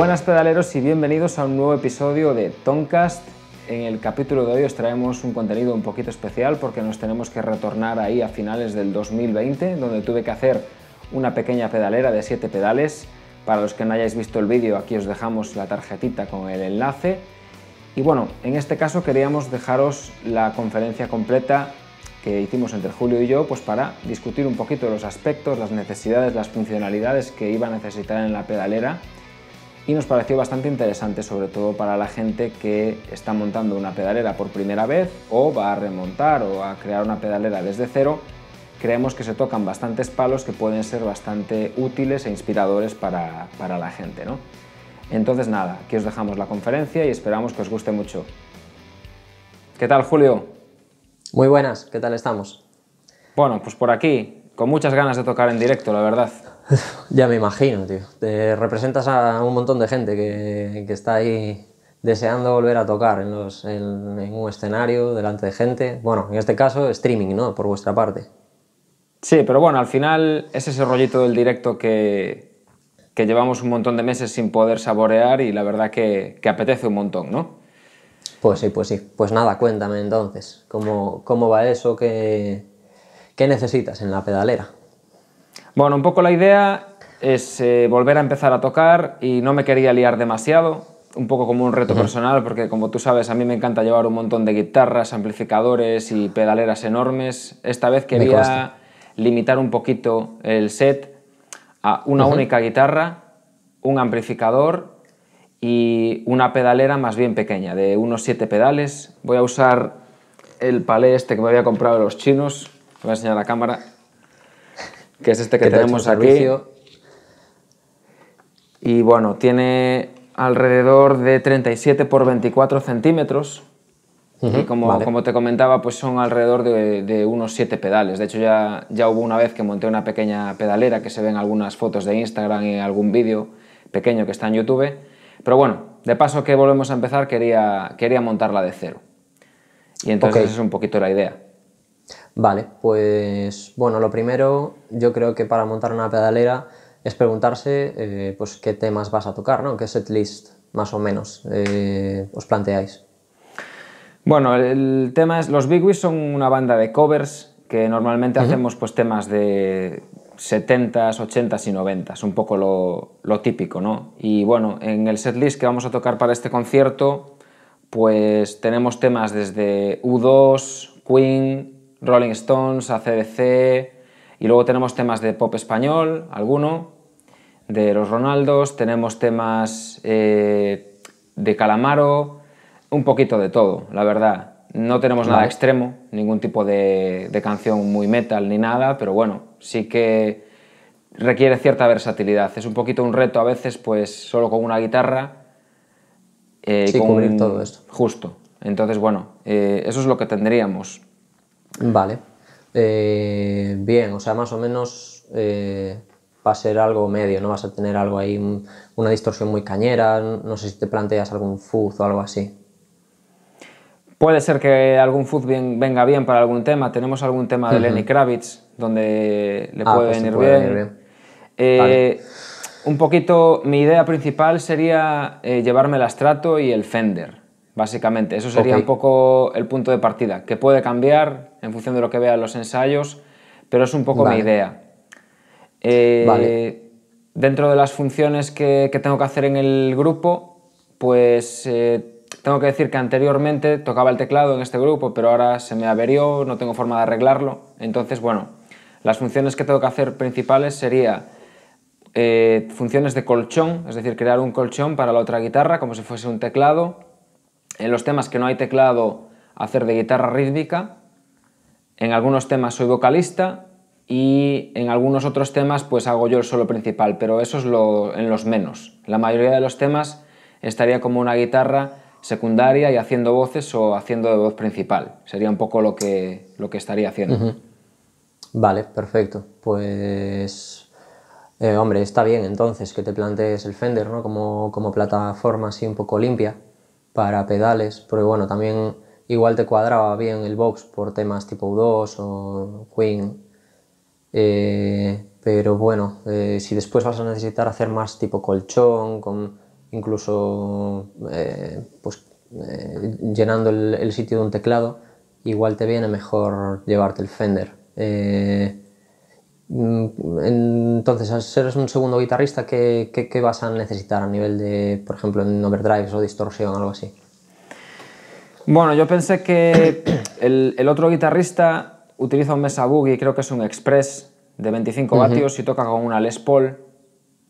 Buenas pedaleros y bienvenidos a un nuevo episodio de Toncast. En el capítulo de hoy os traemos un contenido un poquito especial porque nos tenemos que retornar ahí a finales del 2020, donde tuve que hacer una pequeña pedalera de 7 pedales. Para los que no hayáis visto el vídeo, aquí os dejamos la tarjetita con el enlace. Y bueno, en este caso queríamos dejaros la conferencia completa que hicimos entre Julio y yo, pues para discutir un poquito los aspectos, las necesidades, las funcionalidades que iba a necesitar en la pedalera y nos pareció bastante interesante, sobre todo para la gente que está montando una pedalera por primera vez o va a remontar o a crear una pedalera desde cero. Creemos que se tocan bastantes palos que pueden ser bastante útiles e inspiradores para, la gente. ¿no? Entonces nada, aquí os dejamos la conferencia y esperamos que os guste mucho. ¿Qué tal, Julio? Muy buenas, ¿qué tal estamos? Bueno, pues por aquí, con muchas ganas de tocar en directo, la verdad. ya me imagino, tío. Te representas a un montón de gente que, está ahí deseando volver a tocar en, un escenario, delante de gente. Bueno, en este caso, streaming, ¿no? Por vuestra parte. Sí, pero bueno, al final es ese rollito del directo que, llevamos un montón de meses sin poder saborear y la verdad que, apetece un montón, ¿no? Pues sí, pues sí. Pues nada, cuéntame entonces, ¿cómo, cómo va eso? ¿Qué necesitas en la pedalera? Bueno, un poco la idea es eh, volver a empezar a tocar y no me quería liar demasiado, un poco como un reto personal, porque como tú sabes, a mí me encanta llevar un montón de guitarras, amplificadores y pedaleras enormes. Esta vez quería limitar un poquito el set a una única guitarra, un amplificador y una pedalera más bien pequeña, de unos 7 pedales. Voy a usar el palé este que me había comprado de los chinos, voy a enseñar la cámara, que es este que, tenemos aquí. Y bueno, tiene alrededor de 37 por 24 centímetros. y como, como, te comentaba, pues son alrededor de, unos 7 pedales. De hecho, ya, ya hubo una vez que monté una pequeña pedalera que se ven algunas fotos de Instagram y algún vídeo pequeño que está en YouTube. Pero bueno, de paso que volvemos a empezar, quería, quería montarla de cero. Y entonces es un poquito la idea. Vale, pues bueno, lo primero yo creo que para montar una pedalera es preguntarse eh, pues qué temas vas a tocar, ¿no? ¿Qué setlist más o menos eh, os planteáis? Bueno, el tema es, los Big Wiz son una banda de covers que normalmente hacemos pues temas de 70s, 80s y 90s, un poco lo, lo típico, ¿no? Y bueno, en el setlist que vamos a tocar para este concierto, pues tenemos temas desde U2, Queen, Rolling Stones, ACDC, y luego tenemos temas de pop español, alguno, de los Ronaldos, tenemos temas eh, de Calamaro, un poquito de todo, la verdad. No tenemos nada extremo, ningún tipo de, canción muy metal ni nada, pero bueno, sí que requiere cierta versatilidad. Es un poquito un reto a veces, pues solo con una guitarra. Eh, cubrir todo esto. Justo. Entonces, bueno, eh, eso es lo que tendríamos. Vale. Eh, bien, o sea, más o menos eh, va a ser algo medio, no vas a tener algo ahí, una distorsión muy cañera, no sé si te planteas algún fuzz o algo así. Puede ser que algún fuzz venga bien para algún tema. Tenemos algún tema de Lenny Kravitz donde le ah, pues puede, venir, bien. Eh, un poquito, mi idea principal sería llevarme el Astrato y el Fender Básicamente, eso sería un poco el punto de partida, que puede cambiar en función de lo que vean los ensayos, pero es un poco mi idea. Eh, dentro de las funciones que, tengo que hacer en el grupo, pues eh, tengo que decir que anteriormente tocaba el teclado en este grupo, pero ahora se me averió, no tengo forma de arreglarlo. Entonces, bueno, las funciones que tengo que hacer principales serían eh, funciones de colchón, es decir, crear un colchón para la otra guitarra, como si fuese un teclado en los temas que no hay teclado, hacer de guitarra rítmica. En algunos temas soy vocalista y en algunos otros temas pues hago yo el solo principal, pero eso es lo, en los menos. La mayoría de los temas estaría como una guitarra secundaria y haciendo voces o haciendo de voz principal. Sería un poco lo que, lo que estaría haciendo. Vale, perfecto. Pues eh, hombre, está bien entonces que te plantees el Fender ¿no? como, como plataforma así un poco limpia para pedales, porque bueno, también igual te cuadraba bien el box por temas tipo U2 o Queen. Eh, pero bueno, eh, si después vas a necesitar hacer más tipo colchón, con incluso eh, pues, llenando el, sitio de un teclado, igual te viene mejor llevarte el Fender. Mm, entonces, al ser un segundo guitarrista, ¿qué, vas a necesitar a nivel de, por ejemplo, en overdrives o distorsión, o algo así? Bueno, yo pensé que el, otro guitarrista utiliza un Mesa Boogie, creo que es un Express de 25 vatios y toca con una Les Paul.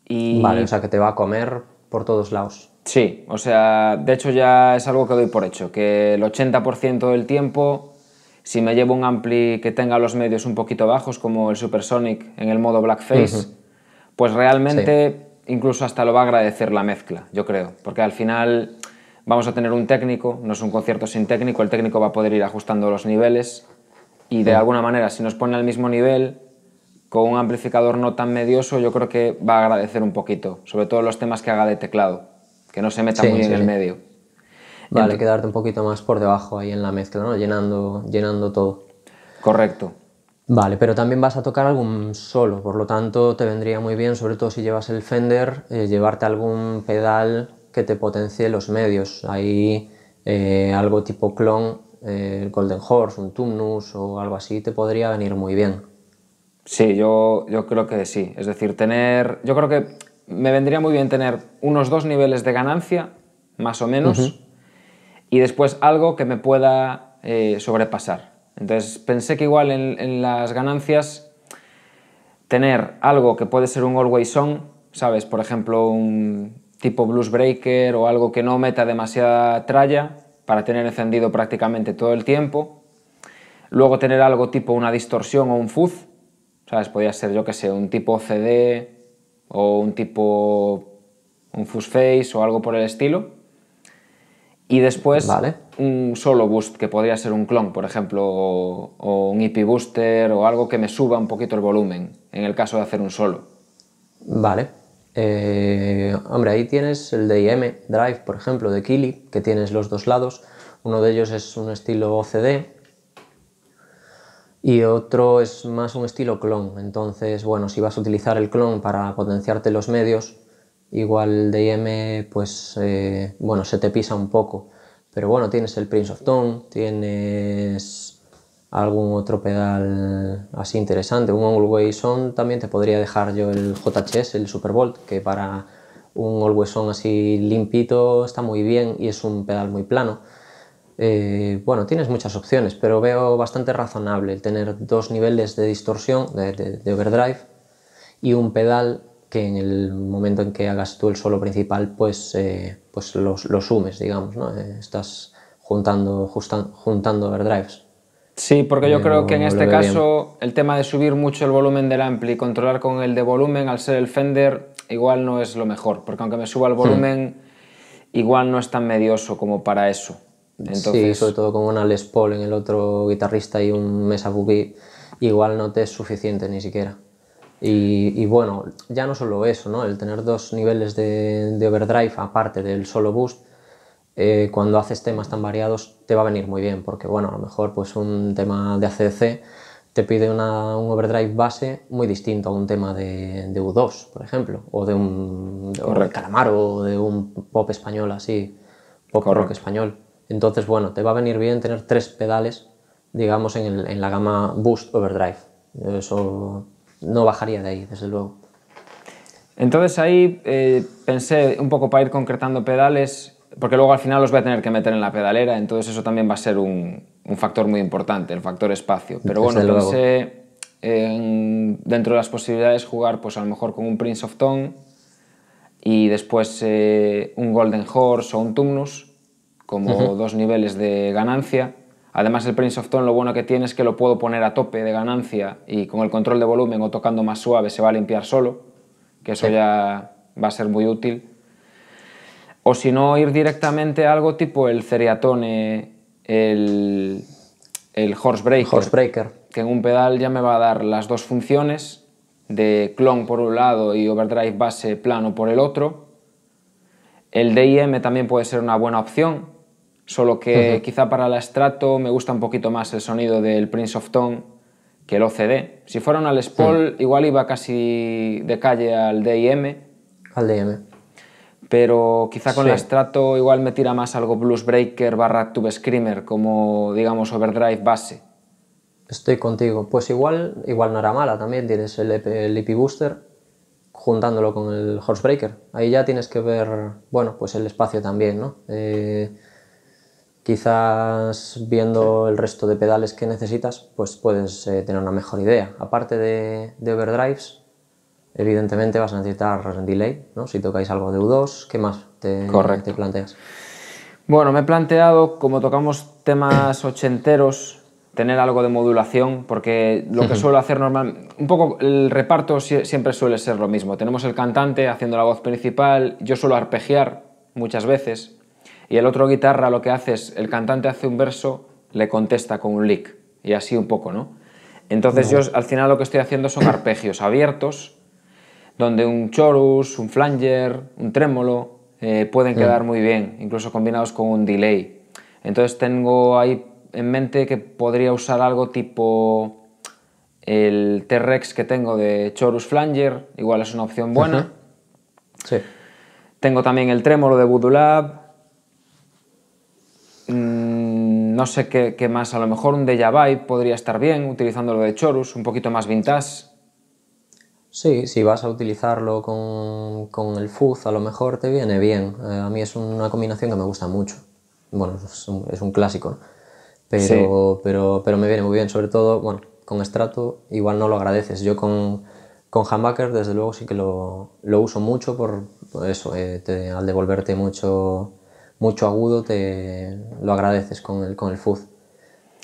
Y... Vale, o sea que te va a comer por todos lados. Sí, o sea, de hecho ya es algo que doy por hecho, que el 80% del tiempo si me llevo un ampli que tenga los medios un poquito bajos, como el Supersonic en el modo blackface, pues realmente incluso hasta lo va a agradecer la mezcla, yo creo, porque al final vamos a tener un técnico, no es un concierto sin técnico, el técnico va a poder ir ajustando los niveles y de alguna manera si nos pone al mismo nivel con un amplificador no tan medioso, yo creo que va a agradecer un poquito, sobre todo los temas que haga de teclado, que no se meta muy bien en el medio. Vale, quedarte un poquito más por debajo ahí en la mezcla, ¿no? Llenando, llenando todo. Correcto. Vale, pero también vas a tocar algún solo, por lo tanto te vendría muy bien, sobre todo si llevas el Fender, eh, llevarte algún pedal que te potencie los medios. Ahí eh, algo tipo clon, el eh, Golden Horse, un Tumnus o algo así te podría venir muy bien. Sí, yo, yo creo que sí. Es decir, tener. Yo creo que me vendría muy bien tener unos dos niveles de ganancia, más o menos, y después algo que me pueda eh, sobrepasar. Entonces pensé que igual en, las ganancias tener algo que puede ser un always song, ¿sabes? Por ejemplo, un tipo blues breaker o algo que no meta demasiada tralla para tener encendido prácticamente todo el tiempo. Luego tener algo tipo una distorsión o un fuzz, ¿sabes? Podría ser, yo que sé, un tipo CD o un tipo un fuzz face o algo por el estilo y después, un solo boost, que podría ser un clon, por ejemplo, o, un IP booster, o algo que me suba un poquito el volumen, en el caso de hacer un solo. Vale. Eh, hombre, ahí tienes el D&M Drive, por ejemplo, de Kili, que tienes los dos lados. Uno de ellos es un estilo OCD y otro es más un estilo clon. Entonces, bueno, si vas a utilizar el clon para potenciarte los medios, igual DM, pues eh, bueno, se te pisa un poco. Pero bueno, tienes el Prince of Tone, tienes algún otro pedal así interesante. Un Always On también te podría dejar yo el JHS, el Super bolt que para un Always On así limpito está muy bien y es un pedal muy plano. Eh, bueno, tienes muchas opciones, pero veo bastante razonable el tener dos niveles de distorsión, de overdrive, y un pedal que en el momento en que hagas tú el solo principal, pues, eh, pues los, sumes, digamos, ¿no? Eh, estás juntando, juntando overdrives. Sí, porque yo eh, creo que en este caso el tema de subir mucho el volumen del ampli y controlar con el de volumen al ser el Fender igual no es lo mejor, porque aunque me suba el hmm. volumen igual no es tan medioso como para eso. Entonces... Sí, sobre todo con una Les Paul en el otro guitarrista y un Mesa Boogie igual no te es suficiente ni siquiera. Y, bueno, ya no solo eso, ¿no? el tener dos niveles de, overdrive aparte del solo boost, eh, cuando haces temas tan variados te va a venir muy bien, porque bueno, a lo mejor pues un tema de ACDC te pide una, un overdrive base muy distinto a un tema de, U2, por ejemplo, o de un de, o de un pop español así, pop rock español. Entonces, bueno, te va a venir bien tener tres pedales, digamos, en, en la gama Boost Overdrive. Eso no bajaría de ahí, desde luego. Entonces ahí eh, pensé un poco para ir concretando pedales, porque luego al final los voy a tener que meter en la pedalera, entonces eso también va a ser un, factor muy importante, el factor espacio. Pero bueno, pensé dentro de las posibilidades jugar pues a lo mejor con un Prince of Tone y después eh, un Golden Horse o un Tumnus como dos niveles de ganancia Además el Prince of Tone lo bueno que tiene es que lo puedo poner a tope de ganancia y con el control de volumen o tocando más suave se va a limpiar solo, que eso ya va a ser muy útil. O si no, ir directamente a algo tipo el Cereatone, el, el Horsebreaker. Que en un pedal ya me va a dar las dos funciones de clon por un lado y overdrive base plano por el otro. El DIM también puede ser una buena opción solo que quizá para la Strato me gusta un poquito más el sonido del Prince of Tone que el OCD. Si fuera al Les mm. igual iba casi de calle al D&M. Al D&M. Pero quizá con la Strato igual me tira más algo Blues Breaker barra Tube Screamer, como digamos Overdrive base. Estoy contigo. Pues igual, igual no era mala también, tienes el, e el EP Booster juntándolo con el Horsebreaker. Ahí ya tienes que ver, bueno, pues el espacio también, ¿no? Eh, quizás viendo el resto de pedales que necesitas, pues puedes eh, tener una mejor idea. Aparte de, overdrives, evidentemente vas a necesitar delay, ¿no? Si tocáis algo de U2, ¿qué más te, planteas? Bueno, me he planteado, como tocamos temas ochenteros, tener algo de modulación, porque lo que suelo hacer normal, un poco el reparto siempre suele ser lo mismo. Tenemos el cantante haciendo la voz principal, yo suelo arpegiar muchas veces, y el otro guitarra lo que hace es, el cantante hace un verso, le contesta con un lick, y así un poco, ¿no? Entonces yo al final lo que estoy haciendo son arpegios abiertos, donde un chorus, un flanger, un trémolo eh, pueden mm. quedar muy bien, incluso combinados con un delay. Entonces tengo ahí en mente que podría usar algo tipo el T-Rex que tengo de Chorus Flanger, igual es una opción buena. Sí. Tengo también el trémolo de Voodoo Lab, no sé qué, más, a lo mejor un Deja Vibe podría estar bien utilizando lo de Chorus, un poquito más vintage. Sí, si vas a utilizarlo con, el Fuzz, a lo mejor te viene bien. Eh, a mí es una combinación que me gusta mucho. Bueno, es un, clásico, pero, pero, pero me viene muy bien. Sobre todo, bueno, con Strato igual no lo agradeces. Yo con, con desde luego, sí que lo, uso mucho por eso, eh, al devolverte mucho mucho agudo te lo agradeces con el, con el fuzz.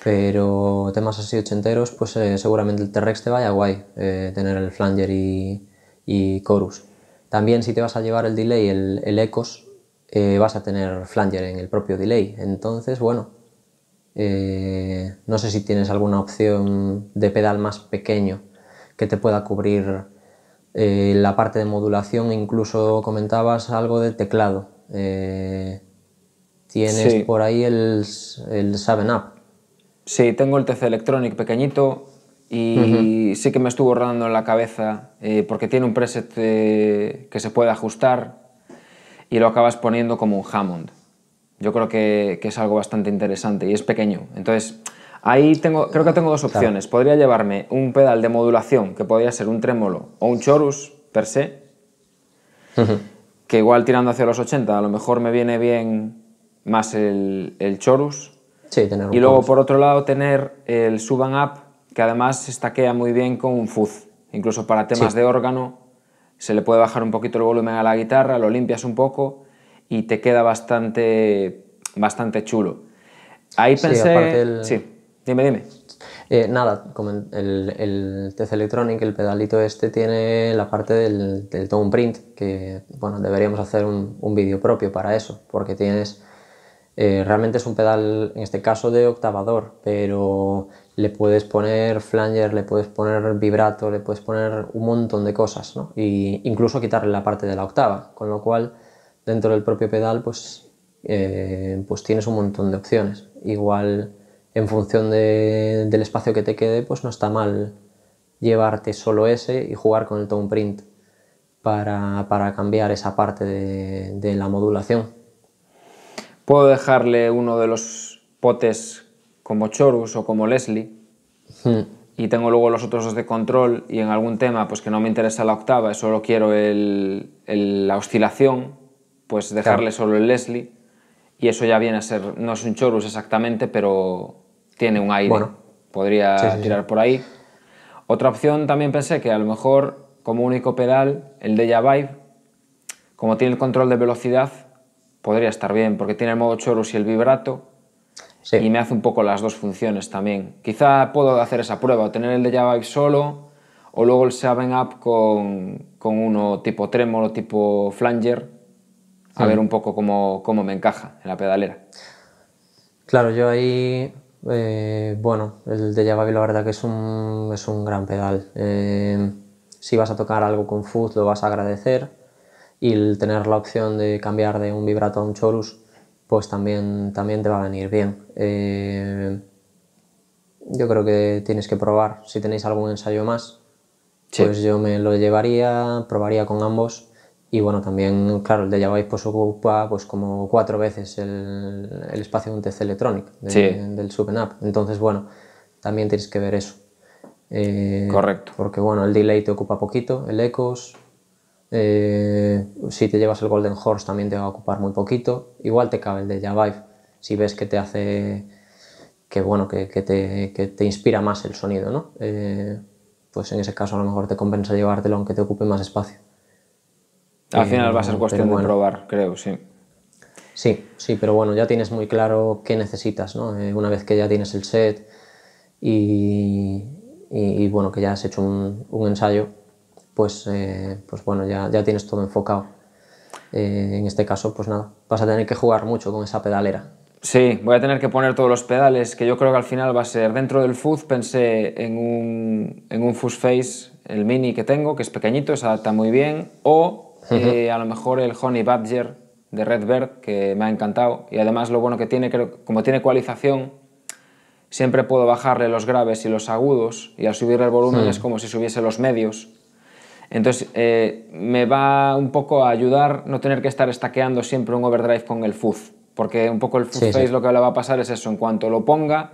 Pero temas así ochenteros, pues eh, seguramente el T-Rex te vaya guay eh, tener el flanger y, y, chorus. También si te vas a llevar el delay, el, el ecos, eh, vas a tener flanger en el propio delay. Entonces, bueno, no sé si tienes alguna opción de pedal más pequeño que te pueda cubrir la parte de modulación. Incluso comentabas algo de teclado. Tienes por ahí el, el Up. Sí, tengo el TC Electronic pequeñito y sí que me estuvo rodando en la cabeza eh, porque tiene un preset eh, que se puede ajustar y lo acabas poniendo como un Hammond. Yo creo que, que es algo bastante interesante y es pequeño. Entonces, ahí tengo, creo que tengo dos opciones. Podría llevarme un pedal de modulación que podría ser un trémolo o un chorus per se, que igual tirando hacia los 80 a lo mejor me viene bien más el, el chorus. Sí, tener un y luego, por otro lado, tener el suban up, que además se estaquea muy bien con un fuzz. Incluso para temas de órgano, se le puede bajar un poquito el volumen a la guitarra, lo limpias un poco y te queda bastante, bastante chulo. Ahí pensé... Sí, dime, dime. Eh, nada, el, el, TC Electronic, el pedalito este tiene la parte del, tone print, que bueno, deberíamos hacer un, un vídeo propio para eso, porque tienes eh, realmente es un pedal, en este caso, de octavador, pero le puedes poner flanger, le puedes poner vibrato, le puedes poner un montón de cosas, ¿no? Y incluso quitarle la parte de la octava, con lo cual dentro del propio pedal pues, eh, pues tienes un montón de opciones. Igual en función del espacio que te quede, pues no está mal llevarte solo ese y jugar con el tone print para, cambiar esa parte de la modulación puedo dejarle uno de los potes como Chorus o como Leslie. Hmm. Y tengo luego los otros dos de control y en algún tema pues que no me interesa la octava y solo quiero la oscilación, pues dejarle solo el Leslie. Y eso ya viene a ser, no es un Chorus exactamente, pero tiene un aire. Podría tirar por ahí. Otra opción también pensé que a lo mejor como único pedal, el de Vibe, como tiene el control de velocidad, podría estar bien, porque tiene el modo chorus y el vibrato, y me hace un poco las dos funciones también. Quizá puedo hacer esa prueba, o tener el de Java solo, o luego el 7-Up con, con, uno tipo trémolo, tipo flanger, a ver un poco cómo, me encaja en la pedalera. Claro, yo ahí eh, bueno, el de y la verdad que es un, es un gran pedal. Eh, si vas a tocar algo con Fuzz lo vas a agradecer y el tener la opción de cambiar de un vibrato a un chorus, pues también, también te va a venir bien. Eh, yo creo que tienes que probar. Si tenéis algún ensayo más, pues yo me lo llevaría, probaría con ambos. Y bueno, también, claro, el de Yabais pues ocupa pues como cuatro veces el, espacio de un TC Electronic, del SuperNAP, Entonces, bueno, también tienes que ver eso. Eh, Correcto. Porque bueno, el delay te ocupa poquito, el ECOS, eh, si te llevas el Golden Horse también te va a ocupar muy poquito. Igual te cabe el de Javive si ves que te hace que bueno, que, te, inspira más el sonido, ¿no? Eh, pues en ese caso a lo mejor te compensa llevártelo aunque te ocupe más espacio. Al final va a ser eh, cuestión de probar, creo, sí. Sí, sí, pero bueno, ya tienes muy claro qué necesitas, ¿no? una vez que ya tienes el set y, bueno, que ya has hecho un, un ensayo, pues, eh, pues bueno, ya, ya tienes todo enfocado. Eh, en este caso, pues nada, vas a tener que jugar mucho con esa pedalera. Sí, voy a tener que poner todos los pedales, que yo creo que al final va a ser dentro del Fuzz, pensé en un, en Fuzz Face, el mini que tengo, que es pequeñito, se adapta muy bien, o eh, a lo mejor el Honey Badger de Redbird, que me ha encantado, y además lo bueno que tiene, como tiene ecualización, siempre puedo bajarle los graves y los agudos, y al subir el volumen es como si subiese los medios, entonces eh, me va un poco a ayudar no tener que estar estaqueando siempre un overdrive con el fuzz, porque un poco el fuzz face lo que le va a pasar es eso, en cuanto lo ponga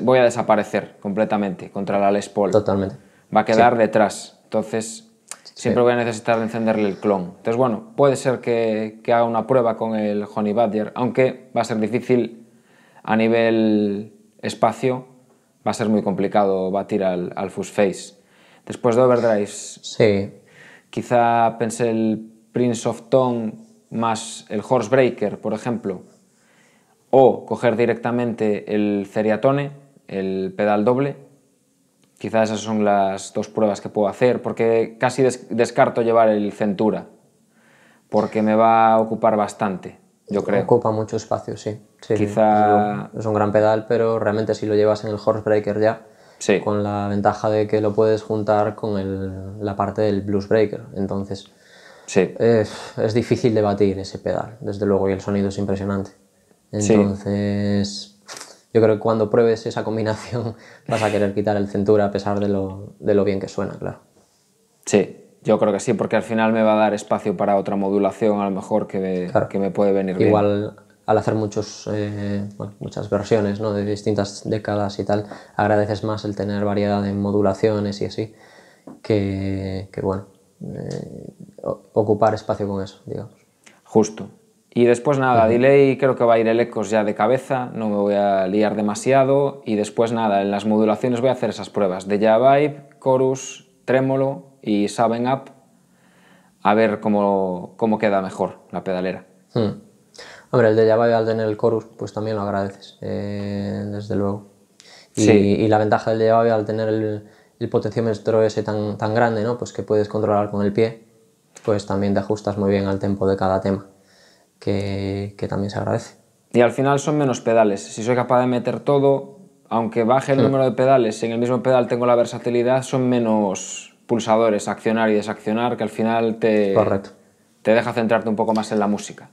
voy a desaparecer completamente contra la Les Paul. Totalmente. Va a quedar detrás, entonces siempre voy a necesitar encenderle el clon. Entonces bueno, puede ser que, haga una prueba con el Honey Badger, aunque va a ser difícil a nivel espacio, va a ser muy complicado batir al, al face. Después de Overdrive. Quizá pensé el Prince of Tone más el Horsebreaker, por ejemplo. O coger directamente el Ceriatone, el pedal doble. Quizá esas son las dos pruebas que puedo hacer, porque casi descarto llevar el Centura, porque me va a ocupar bastante, yo creo. Ocupa mucho espacio, sí. Quizá... Es un gran pedal, pero realmente si lo llevas en el Horsebreaker ya, con la ventaja de que lo puedes juntar con la parte del blues breaker. Entonces, sí. es difícil de batir ese pedal, desde luego, y el sonido es impresionante. Entonces, yo creo que cuando pruebes esa combinación vas a querer quitar el Centura a pesar de lo, bien que suena, claro. Sí, yo creo que sí, porque al final me va a dar espacio para otra modulación a lo mejor que me, que me puede venir bien. Igual al hacer muchos, eh, muchas versiones ¿no? de distintas décadas y tal, agradeces más el tener variedad de modulaciones y así, que, bueno, eh, ocupar espacio con eso, digamos. Justo. Y después nada, delay creo que va a ir el ecos ya de cabeza, no me voy a liar demasiado. Y después nada, en las modulaciones voy a hacer esas pruebas de Java Vibe, Chorus, Trémolo y Saben Up, a ver cómo, cómo queda mejor la pedalera. Hmm. Hombre, el de Java al tener el chorus, pues también lo agradeces, eh, desde luego. Y, y, la ventaja del de al tener el, el, potenciómetro ese tan, tan grande, ¿no? Pues que puedes controlar con el pie, pues también te ajustas muy bien al tempo de cada tema, que, que también se agradece. Y al final son menos pedales. Si soy capaz de meter todo, aunque baje el hmm. número de pedales, si en el mismo pedal tengo la versatilidad, son menos pulsadores, accionar y desaccionar, que al final te, Correcto. te deja centrarte un poco más en la música.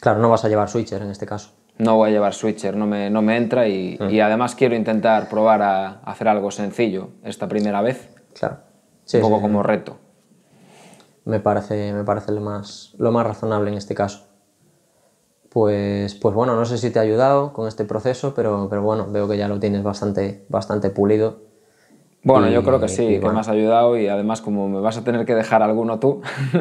Claro, no vas a llevar switcher en este caso. No voy a llevar switcher, no me, no me entra y, mm. además quiero intentar probar a, hacer algo sencillo esta primera vez. Claro. un poco como reto. Me parece, me parece lo, más, lo más razonable en este caso. Pues, pues bueno, no sé si te ha ayudado con este proceso, pero, pero bueno, veo que ya lo tienes bastante, bastante pulido. Bueno, yo creo que sí, que me has ayudado y además como me vas a tener que dejar alguno tú.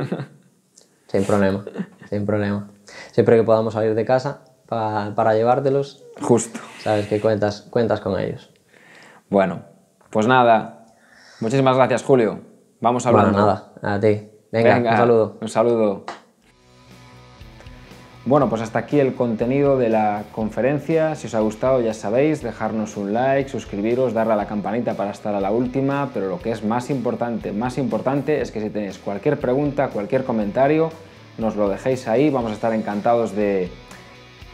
sin problema, sin problema siempre que podamos salir de casa para llevártelos. Justo. Sabes que cuentas, con ellos. Bueno, pues nada. Muchísimas gracias, Julio. Vamos a Bueno, nada, a ti. Venga, Venga, un saludo. Un saludo. Bueno, pues hasta aquí el contenido de la conferencia. Si os ha gustado, ya sabéis, dejarnos un like, suscribiros, darle a la campanita para estar a la última, pero lo que es más importante, más importante es que si tenéis cualquier pregunta, cualquier comentario, nos lo dejéis ahí, vamos a estar encantados de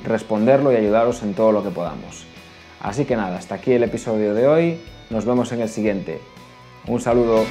responderlo y ayudaros en todo lo que podamos. Así que nada, hasta aquí el episodio de hoy, nos vemos en el siguiente. Un saludo.